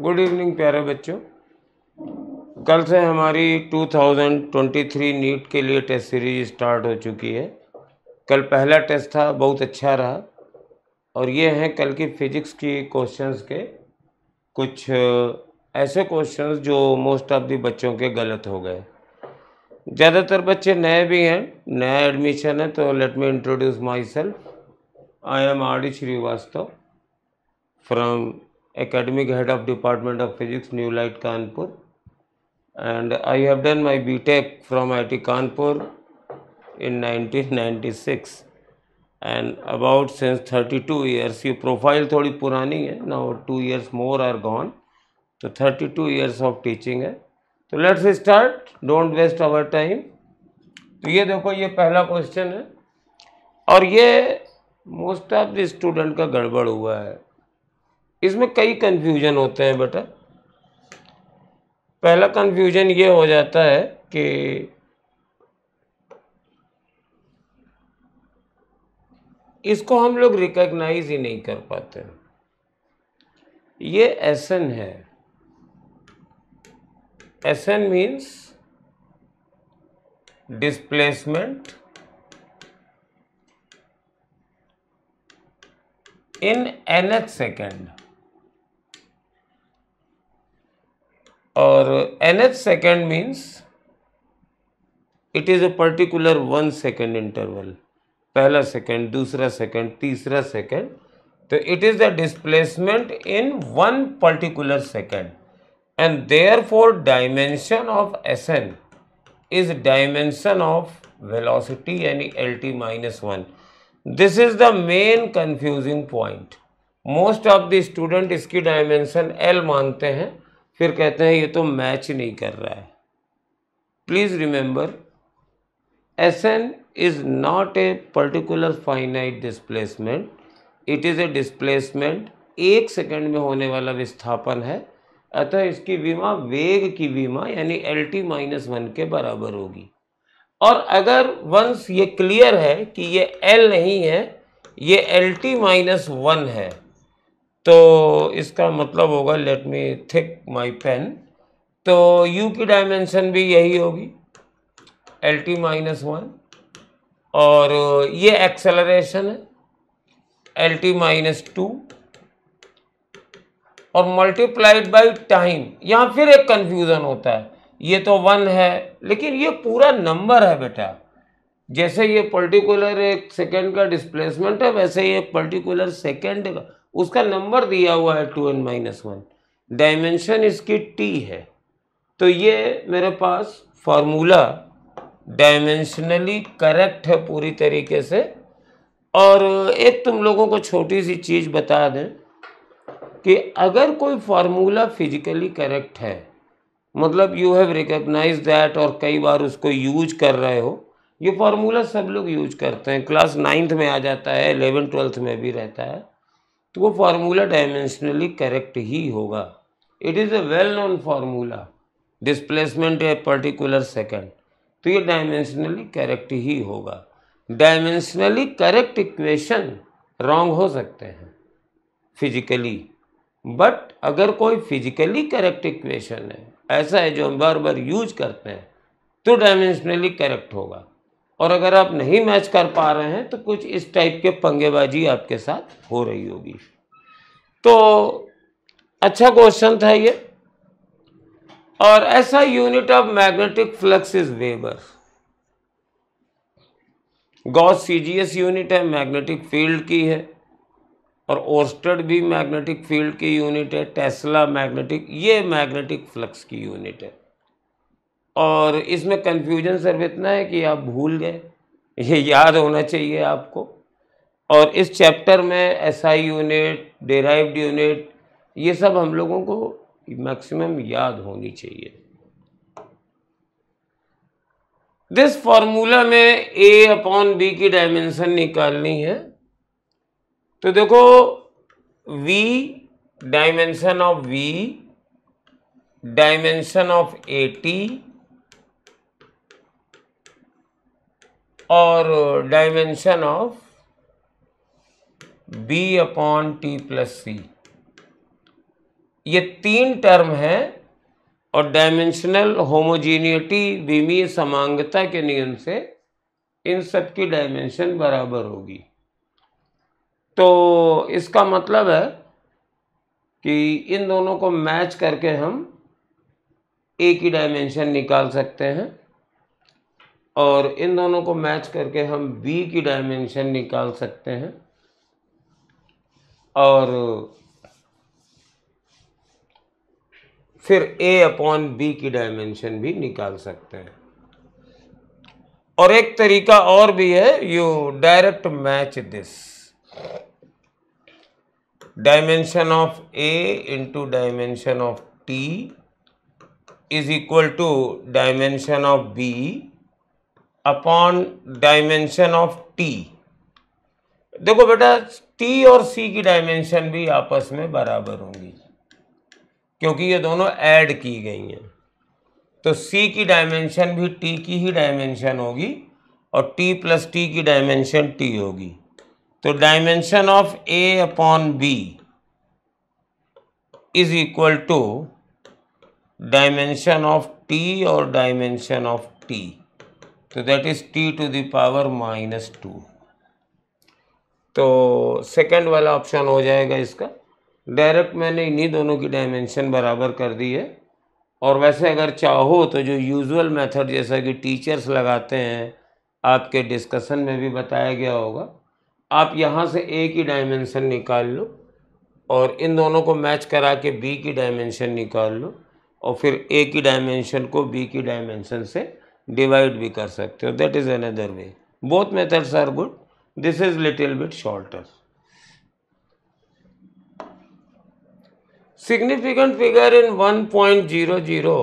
good evening प्यारे बच्चों कल से हमारी 2023 नीट के लिए टेस्ट सीरीज स्टार्ट हो चुकी है कल पहला टेस्ट था बहुत अच्छा रहा और ये हैं कल की फिजिक्स की क्वेश्चंस के कुछ ऐसे क्वेश्चंस जो मोस्ट ऑफ दी बच्चों के गलत हो गए ज़्यादातर बच्चे नए भी हैं नया एडमिशन है तो let me introduce myself I am R D Srivastava from academic head of department of physics new light kanpur and i have done my btech from iit kanpur in 1996 and about since 32 years your profile thodi purani hai now two years more are gone so 32 years of teaching hai so let's start don't waste our time तो ये देखो ये पहला question है और ये most of the student का गड़बड़ हुआ है इसमें कई कन्फ्यूजन होते हैं बेटा पहला कन्फ्यूजन ये हो जाता है कि इसको हम लोग रिकग्नाइज ही नहीं कर पाते ये एसन है S N means displacement nth second और nth second means it is a particular one second interval पहला सेकेंड दूसरा सेकेंड तीसरा सेकेंड तो it is the displacement in one particular second and therefore dimension of S N is dimension of velocity यानी L T minus one this is the main confusing point most of the student इसकी dimension L मानते हैं फिर कहते हैं ये तो match नहीं कर रहा है please remember S N is not a particular finite displacement it is a displacement एक सेकंड में होने वाला विस्थापन है अतः इसकी बीमा वेग की बीमा यानी एल टी माइनस वन के बराबर होगी और अगर वंस ये क्लियर है कि ये एल नहीं है ये एल टी माइनस वन है तो इसका मतलब होगा let me think my pen तो u की डायमेंशन भी यही होगी एल टी माइनस वन और ये एक्सेलरेशन है एल टी माइनस टू और मल्टीप्लाइड बाई टाइम यहाँ फिर एक कन्फ्यूज़न होता है ये तो वन है लेकिन ये पूरा नंबर है बेटा जैसे ये पर्टिकुलर एक सेकेंड का डिस्प्लेसमेंट है वैसे ये पर्टिकुलर सेकेंड का उसका नंबर दिया हुआ है two N minus one dimension इसकी टी है तो ये मेरे पास फार्मूला डायमेंशनली करेक्ट है पूरी तरीके से और एक तुम लोगों को छोटी सी चीज़ बता दें कि अगर कोई फार्मूला फिजिकली करेक्ट है मतलब यू हैव रिकग्नाइज दैट और कई बार उसको यूज कर रहे हो ये फार्मूला सब लोग यूज करते हैं क्लास नाइन्थ में आ जाता है एलेवन ट्वेल्थ में भी रहता है तो वो फार्मूला डायमेंशनली करेक्ट ही होगा it is a well known formula displacement a particular second तो ये डायमेंशनली करेक्ट ही होगा डायमेंशनली करेक्ट इक्वेशन रॉन्ग हो सकते हैं फिजिकली बट अगर कोई फिजिकली करेक्ट इक्वेशन है ऐसा है जो हम बार बार यूज करते हैं तो डायमेंशनली करेक्ट होगा और अगर आप नहीं मैच कर पा रहे हैं तो कुछ इस टाइप के पंगेबाजी आपके साथ हो रही होगी तो अच्छा क्वेश्चन था ये और ऐसा unit of magnetic flux is weber gauss CGS unit है मैग्नेटिक फील्ड की है और ओस्टर्ड भी मैग्नेटिक फील्ड की यूनिट है टेस्ला मैग्नेटिक ये मैग्नेटिक फ्लक्स की यूनिट है और इसमें कन्फ्यूजन सिर्फ इतना है कि आप भूल गए ये याद होना चाहिए आपको और इस चैप्टर में S I unit derived unit ये सब हम लोगों को मैक्सिमम याद होनी चाहिए दिस फॉर्मूला में ए अपॉन बी की डायमेंशन निकालनी है तो देखो V dimension of V dimension of A T और dimension of b upon T plus C ये तीन टर्म हैं और डायमेंशनल होमोजीनियटी विमीय समांगता के नियम से इन सब की डायमेंशन बराबर होगी तो इसका मतलब है कि इन दोनों को मैच करके हम एक ही डायमेंशन निकाल सकते हैं और इन दोनों को मैच करके हम बी की डायमेंशन निकाल सकते हैं और फिर ए अपॉन बी की डायमेंशन भी निकाल सकते हैं और एक तरीका और भी है you direct match this dimension of A into dimension of T is equal to dimension of B upon dimension of T देखो बेटा टी और सी की डायमेंशन भी आपस में बराबर होंगी क्योंकि ये दोनों ऐड की गई हैं तो सी की डायमेंशन भी टी की ही डायमेंशन होगी और टी प्लस टी की डायमेंशन टी होगी तो dimension of A upon B is equal to dimension of T और डायमेंशन ऑफ टी तो that is T to the power minus two तो सेकंड वाला ऑप्शन हो जाएगा इसका डायरेक्ट मैंने इन्हीं दोनों की डायमेंशन बराबर कर दी है और वैसे अगर चाहो तो जो यूजुअल मेथड जैसा कि टीचर्स लगाते हैं आपके डिस्कशन में भी बताया गया होगा आप यहाँ से ए की डायमेंशन निकाल लो और इन दोनों को मैच करा के बी की डायमेंशन निकाल लो और फिर ए की डायमेंशन को बी की डायमेंशन से डिवाइड भी कर सकते हो that is another way both methods are good this is little bit shorter significant figure in one point zero zero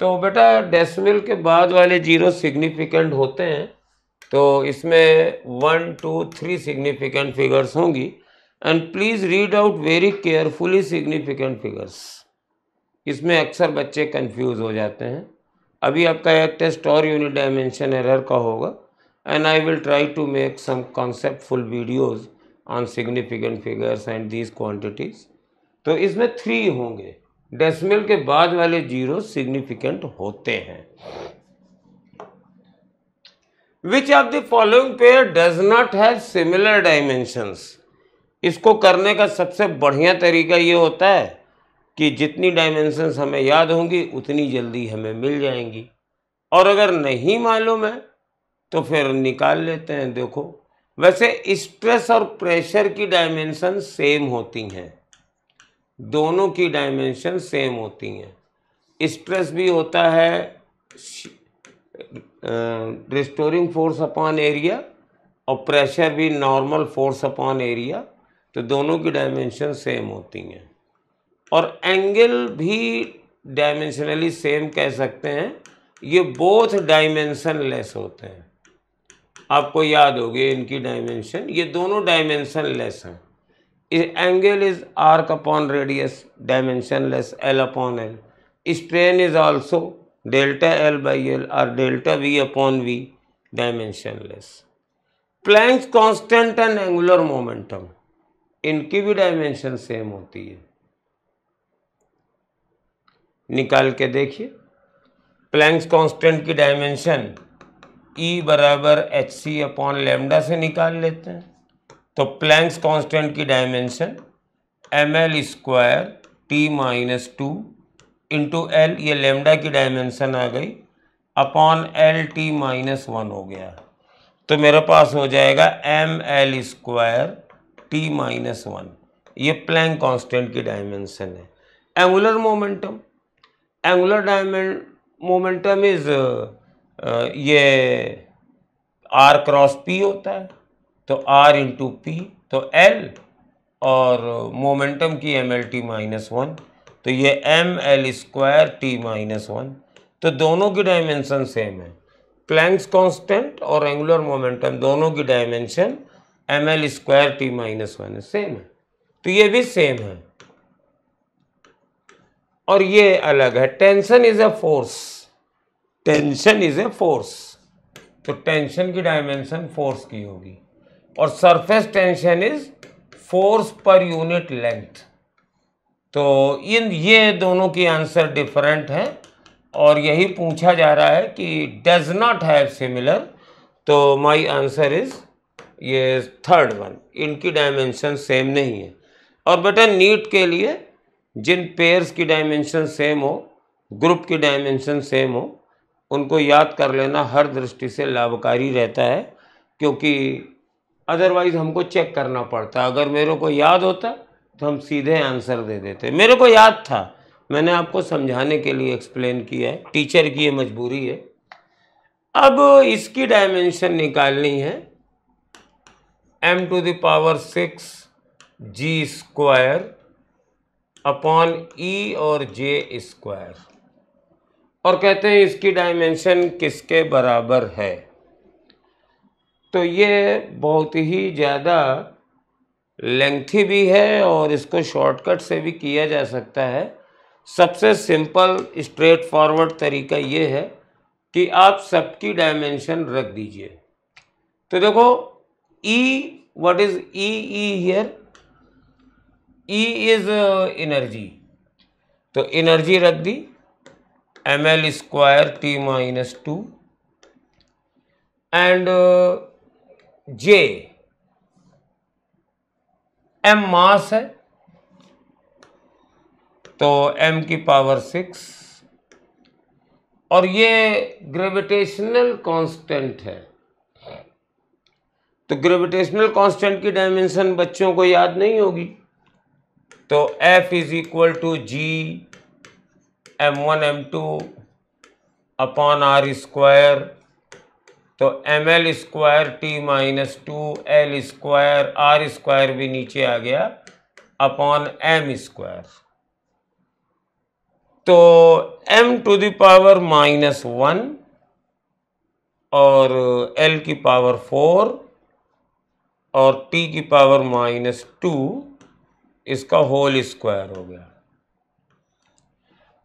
तो बेटा डेसिमल के बाद वाले जीरो सिग्निफिकेंट होते हैं तो इसमें one two three significant figures होंगी and please read out very carefully significant figures इसमें अक्सर बच्चे कंफ्यूज हो जाते हैं अभी आपका एक टेस्ट और यूनिट डायमेंशन एरर का होगा and I will try to make some conceptful videos on significant figures and these quantities तो इसमें थ्री होंगे डेसिमल के बाद वाले जीरो सिग्निफिकेंट होते हैं which of the following pair does not have similar dimensions इसको करने का सबसे बढ़िया तरीका ये होता है कि जितनी डायमेंशंस हमें याद होंगी उतनी जल्दी हमें मिल जाएंगी और अगर नहीं मालूम है तो फिर निकाल लेते हैं देखो वैसे स्ट्रेस और प्रेशर की डायमेंशन सेम होती हैं दोनों की डायमेंशन सेम होती हैं स्ट्रेस भी होता है रिस्टोरिंग फोर्स अपॉन एरिया और प्रेशर भी नॉर्मल फोर्स अपॉन एरिया तो दोनों की डायमेंशन सेम होती हैं और एंगल भी डायमेंशनली सेम कह सकते हैं ये बोथ डायमेंशन लेस होते हैं आपको याद होगी इनकी डायमेंशन ये दोनों डायमेंशन लेस हैं angle is arc upon radius dimensionless L upon L strain is also delta L by L are delta V upon V dimensionless Planck's constant and angular momentum इनकी भी dimension same होती है निकाल के देखिए Planck's constant की dimension E e बराबर H C upon lambda से निकाल लेते हैं तो प्लैंक्स कांस्टेंट की dimension M L square T minus to into L ये लेमडा की डायमेंशन आ गई upon L T minus one हो गया तो मेरे पास हो जाएगा M L square T minus one ये प्लैंक कांस्टेंट की डायमेंशन है angular momentum angular dimension momentum is ये आर क्रॉस पी होता है तो आर इंटू पी तो एल और मोमेंटम uh, की M L T minus one तो ये M L square T minus one तो दोनों की डायमेंशन सेम है प्लैंक्स कांस्टेंट और एंगुलर मोमेंटम दोनों की dimension M L square T minus one same है तो ये भी सेम है और ये अलग है tension is a force tension is a force तो टेंशन की डायमेंशन फोर्स की होगी और surface tension is force per unit length तो इन ये दोनों की आंसर डिफरेंट हैं और यही पूछा जा रहा है कि डज नॉट हैव सिमिलर तो माय आंसर इज ये थर्ड वन इनकी डायमेंशन सेम नहीं है और बेटा नीट के लिए जिन पेयर्स की डायमेंशन सेम हो ग्रुप की डायमेंशन सेम हो उनको याद कर लेना हर दृष्टि से लाभकारी रहता है क्योंकि अदरवाइज़ हमको चेक करना पड़ता अगर मेरे को याद होता तो हम सीधे आंसर दे देते मेरे को याद था मैंने आपको समझाने के लिए एक्सप्लेन किया है टीचर की ये मजबूरी है अब इसकी डायमेंशन निकालनी है M to the power six G square upon E e और जे स्क्वायर और कहते हैं इसकी डायमेंशन किसके बराबर है तो ये बहुत ही ज़्यादा लेंथी भी है और इसको शॉर्टकट से भी किया जा सकता है सबसे सिंपल स्ट्रेट फॉरवर्ड तरीका ये है कि आप सबकी डायमेंशन रख दीजिए तो देखो E what is E E here E is energy तो एनर्जी रख दी M L square T minus two and J M mass है तो एम की पावर सिक्स और ये ग्रेविटेशनल कांस्टेंट है तो ग्रेविटेशनल कांस्टेंट की डायमेंशन बच्चों को याद नहीं होगी तो F is equal to G M one M two upon R square तो M L square T minus two L square R square भी नीचे आ गया अपॉन एम स्क्वायर तो M to the power minus one और एल की power four और T की पावर माइनस टू इसका होल स्क्वायर हो गया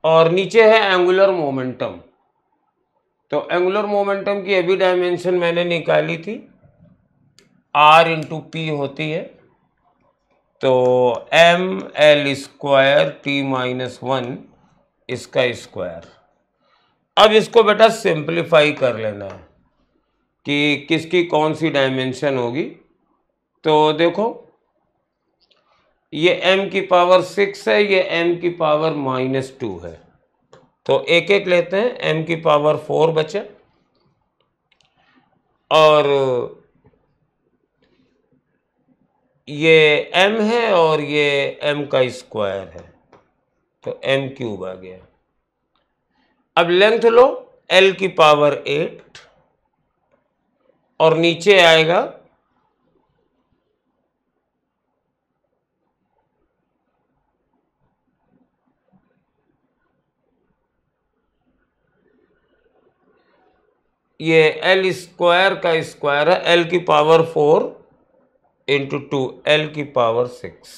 और नीचे है एंगुलर मोमेंटम तो एंगुलर मोमेंटम की अभी डायमेंशन मैंने निकाली थी आर इंटू पी होती है तो M L square T minus one इसका स्क्वायर अब इसको बेटा सिंप्लीफाई कर लेना है कि किसकी कौन सी डायमेंशन होगी तो देखो ये m की पावर सिक्स है ये m की पावर माइनस टू है तो एक एक लेते हैं m की पावर फोर बचे और ये m है और ये m का स्क्वायर है तो m क्यूब आ गया अब लेंथ लो l की पावर एट और नीचे आएगा ये एल स्क्वायर का स्क्वायर है एल की power four into two L की पावर सिक्स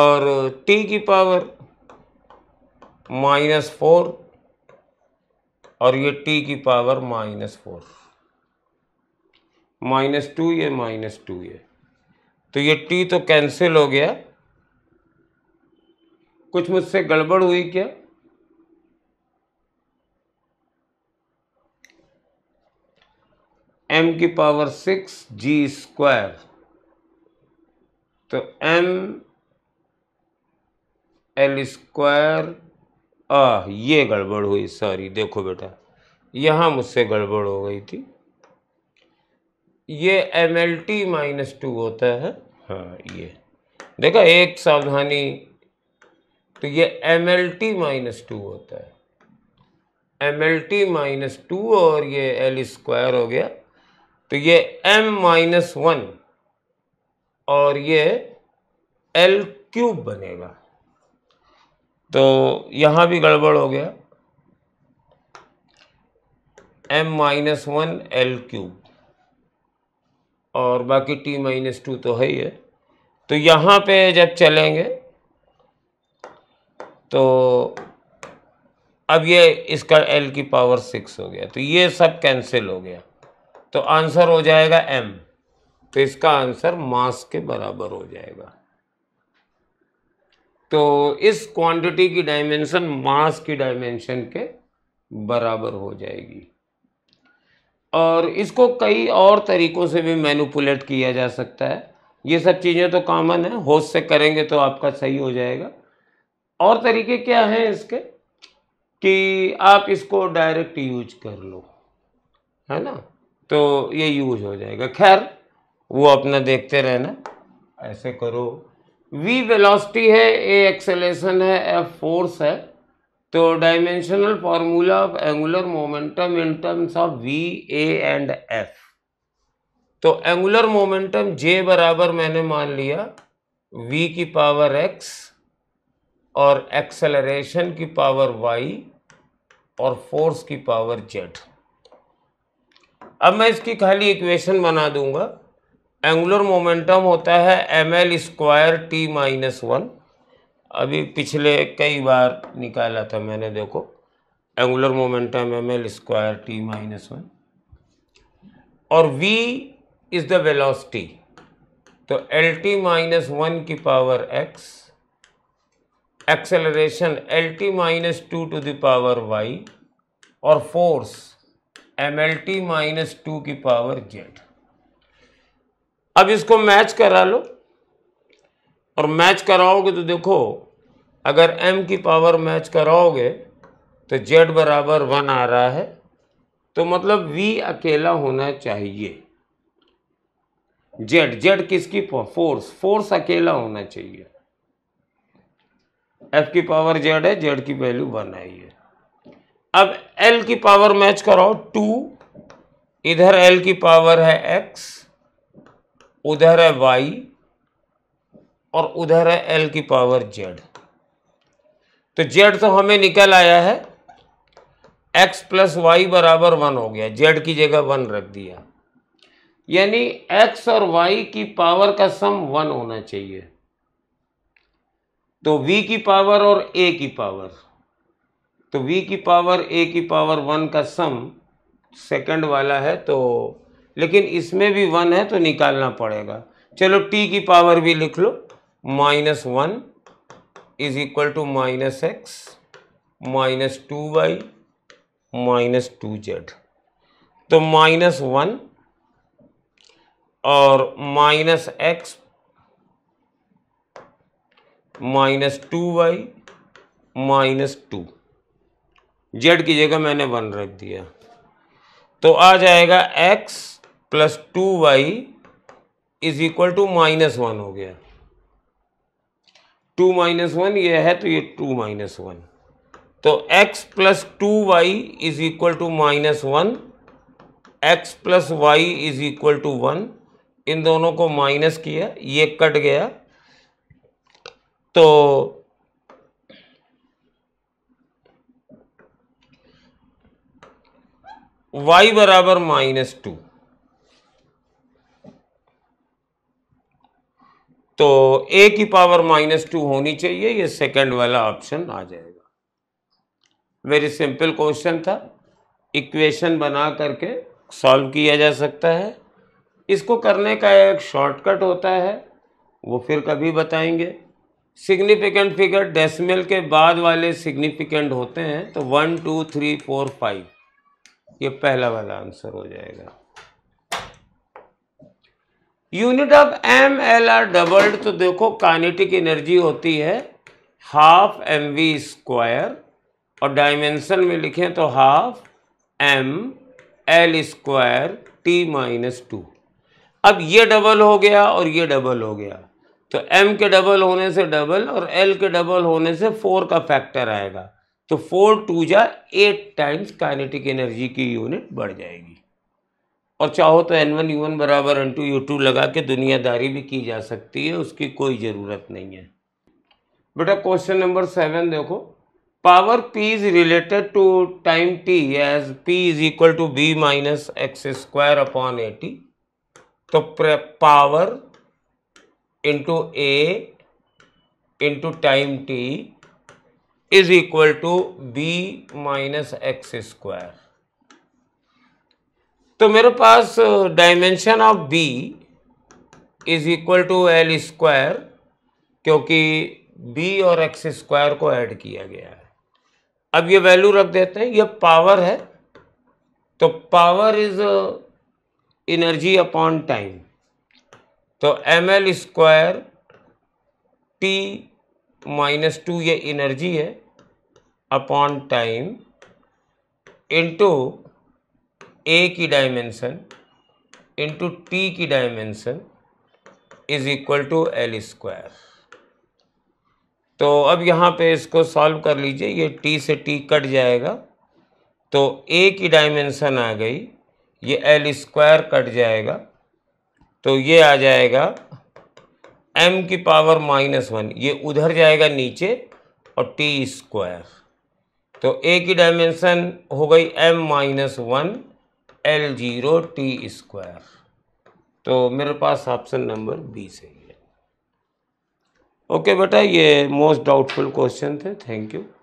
और टी की पावर माइनस फोर और ये टी की power minus four minus two ये माइनस टू ये तो ये टी तो कैंसिल हो गया कुछ मुझसे गड़बड़ हुई क्या एम की पावर सिक्स जी स्क्वायर तो एम एल स्क्वायर आ ये गड़बड़ हुई सॉरी देखो बेटा यहां मुझसे गड़बड़ हो गई थी ये M L T minus two होता है हाँ ये देखा एक सावधानी तो ये M L T minus two होता है M L T minus two और ये एल स्क्वायर हो गया तो ये एम माइनस वन और ये एल क्यूब बनेगा तो यहाँ भी गड़बड़ हो गया M minus one L cube और बाकी टी माइनस टू तो है ही है तो यहाँ पे जब चलेंगे तो अब ये इसका एल की पावर सिक्स हो गया तो ये सब कैंसिल हो गया तो आंसर हो जाएगा एम तो इसका आंसर मास के बराबर हो जाएगा तो इस क्वांटिटी की डायमेंशन मास की डायमेंशन के बराबर हो जाएगी और इसको कई और तरीक़ों से भी मैनुपुलेट किया जा सकता है ये सब चीज़ें तो कॉमन है होश से करेंगे तो आपका सही हो जाएगा और तरीके क्या हैं इसके कि आप इसको डायरेक्ट यूज कर लो है ना तो ये यूज हो जाएगा खैर वो अपना देखते रहना ऐसे करो वी वेलोसिटी है ए एक्सेलेशन है एफ फोर्स है तो dimensional formula of angular momentum in terms of V A and F तो एंगुलर मोमेंटम जे बराबर मैंने मान लिया वी की पावर एक्स और एक्सेलरेशन की पावर वाई और फोर्स की पावर जेड अब मैं इसकी खाली इक्वेशन बना दूंगा एंगुलर मोमेंटम होता है M L square T minus one अभी पिछले कई बार निकाला था मैंने देखो angular momentum M L square T minus one और v इज़ द वेलोसिटी तो एल टी माइनस वन की power x acceleration L T minus two to the power y और force M L T minus two की power z अब इसको match करा लो और match कराओगे तो देखो अगर m की पावर मैच कराओगे तो z बराबर वन आ रहा है तो मतलब v अकेला होना चाहिए z z किसकी फोर्स फोर्स अकेला होना चाहिए f की पावर z है z की वैल्यू वन आई है अब l की पावर मैच कराओ टू इधर l की पावर है x उधर है y और उधर है l की पावर z तो जेड तो हमें निकल आया है एक्स प्लस वाई बराबर वन हो गया जेड की जगह वन रख दिया यानी एक्स और वाई की पावर का सम वन होना चाहिए तो v की पावर और a की पावर तो v की पावर a की पावर वन का सम सेकंड वाला है तो लेकिन इसमें भी वन है तो निकालना पड़ेगा चलो t की पावर भी लिख लो minus one is equal to minus X minus two Y minus two Z तो माइनस वन और minus X minus two Y minus two Z की जगह मैंने वन रख दिया तो आ जाएगा X plus two Y is equal to minus one हो गया टू माइनस वन ये है तो ये टू माइनस वन तो x plus two Y is equal to minus one x plus Y is equal to one इन दोनों को माइनस किया ये कट गया तो y बराबर माइनस टू तो ए की पावर माइनस टू होनी चाहिए ये सेकंड वाला ऑप्शन आ जाएगा वेरी सिंपल क्वेश्चन था इक्वेशन बना करके सॉल्व किया जा सकता है इसको करने का एक शॉर्टकट होता है वो फिर कभी बताएंगे सिग्निफिकेंट फिगर डेसिमल के बाद वाले सिग्निफिकेंट होते हैं तो one two three four five ये पहला वाला आंसर हो जाएगा unit of M L are doubled तो देखो काइनेटिक एनर्जी होती है हाफ एम वी स्क्वायर और डायमेंशन में लिखें तो half M L square T minus two अब ये डबल हो गया और ये डबल हो गया तो एम के डबल होने से डबल और एल के डबल होने से फोर का फैक्टर आएगा तो फोर टू जा एट टाइम्स काइनेटिक एनर्जी की यूनिट बढ़ जाएगी और चाहो तो एन वन यू वन बराबर एन टू यू टू लगा के दुनियादारी भी की जा सकती है उसकी कोई ज़रूरत नहीं है बेटा क्वेश्चन नंबर सेवन देखो power P is related to time T as P is equal to B minus X square upon A T तो power into A into time T is equal to B minus X square तो मेरे पास dimension of B is equal to L square क्योंकि B और X square को add किया गया है अब ये वैल्यू रख देते हैं ये पावर है तो power is energy upon time तो M L square T minus two ये एनर्जी है अपॉन टाइम इनटू ए की डायमेंशन इंटू टी की dimension is equal to L square तो अब यहाँ पे इसको सॉल्व कर लीजिए ये टी से टी कट जाएगा तो ए की डायमेंशन आ गई ये एल स्क्वायर कट जाएगा तो ये आ जाएगा एम की पावर माइनस वन ये उधर जाएगा नीचे और टी स्क्वायर तो ए की डायमेंशन हो गई M minus one L zero T square तो मेरे पास ऑप्शन नंबर बी सही है ओके बेटा ये मोस्ट डाउटफुल क्वेश्चन थे थैंक यू